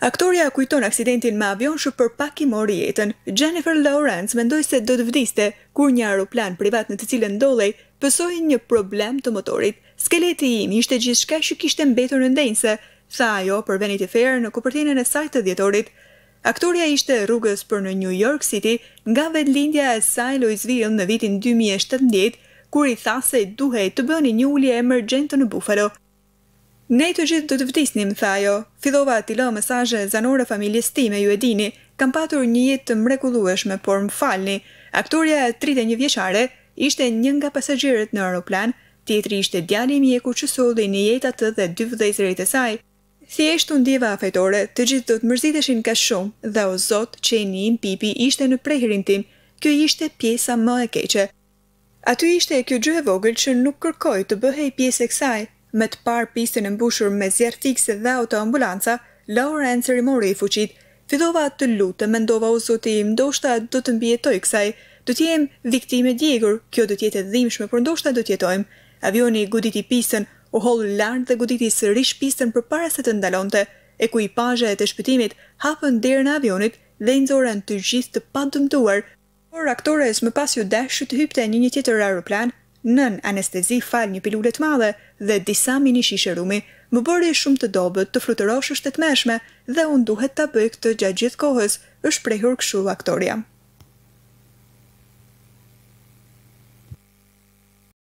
Aktoria kujton aksidentin me avion shë për pak i mori jetën. Jennifer Lawrence mendoj se do të vdiste kur një aeroplan privat në të cilën dolej pësojnë një problem të motorit. Skeleti im ishte gjithë shka që kishte mbetur në ndenjëse, tha ajo për Vanity Fair në kupertinën e sajtë të djetorit. Aktoria ishte rrugës për në New York City nga lindja e saj Louisville në vitin 2017, kur i tha se duhej të bëni një ullje emergjente në Buffalo. Ne të gjithë të të vdisnim, tha jo. Fidova të lë zanore familjes time, ju e dini. Kam patur një jetë të mrekulueshme, por më falni. Aktoria 31 vjeqare ishte një nga pasajgjerët në aeroplan, tjetëri ishte djali mjeku që solli një jetë atë dhe dy vëllezërit e saj. Si e shtu ndjeva afetore, të gjithë të të mërziteshin ka shumë dhe o zotë që e një pipi ishte në prehirin tim, kjo ishte pjesa më e keqe. Aty ishte e kjo gjë e vogël që nuk kërkoj të bëhej pjesë e kësaj, me të parë pistën e mbushur me zjarr fikse dhe autoambulanca, Lawrence i mori fuqit. Fillova të lutem, mendova u zoti im, ndoshta do të mbijetoj kësaj. Do të jem viktimë djegur. Kjo do të jetë dhimbshme, por ndoshta do të jetojmë. Avioni i goditi pistën, u holli larg dhe goditi sërish pistën përpara se të ndalonte. Ekuipazha e të shpëtimit hapën derën e avionit dhe i nxorën të gjithë të padëmtuar. Por aktores më pas u dashu të hypte në një tjetër aeroplan nën anestezi fal një pilule të madhe dhe disa mini shishe rumi, më bëri shumë të dobët të fluturosh është të të meshme dhe unë duhet të bëj këtë gjatë gjithë kohës, është prehur këshu aktoria.